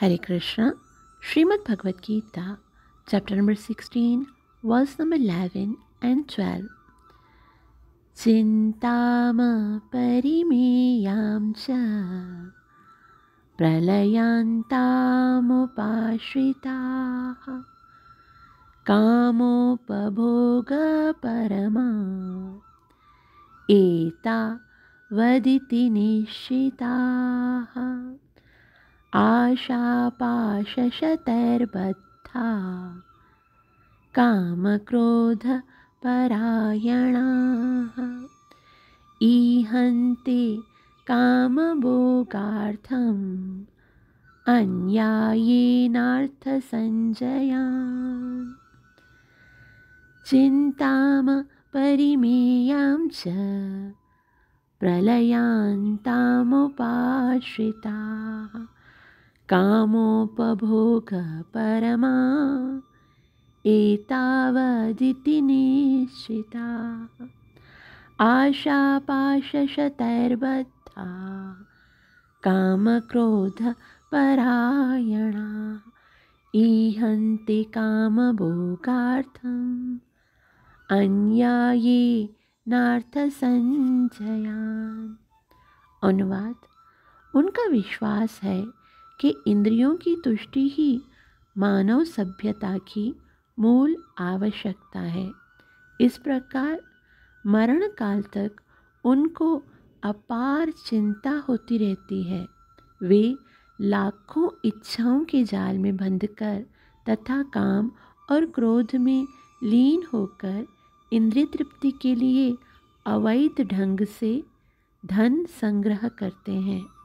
Hare Krishna Shrimad Bhagavad Gita chapter number sixteen verse number eleven and twelve चिंताम परिमेयां च प्रलयान्तामुपाश्रिताः कामोपभोगपरमा एता वदिति निश्चिताः शापाशशतर्बद्धा कामक्रोधपरायणाः ईहन्ति कामभोगार्थम् अन्यायेनार्थसञ्जया चिन्ताम परिमेयां च प्रलयान्तामुपाश्रिता परमा एतावदिति निश्चिता आशापाशशतैर्बद्धा परायणा ईहन्ति कामभोगार्थम् अन्याये नार्थसञ्जयान् अनुवाद उनका विश्वास है कि इंद्रियों की तुष्टि ही मानव सभ्यता की मूल आवश्यकता है इस प्रकार मरण काल तक उनको अपार चिंता होती रहती है वे लाखों इच्छाओं के जाल में बंध कर तथा काम और क्रोध में लीन होकर इंद्रिय तृप्ति के लिए अवैध ढंग से धन संग्रह करते हैं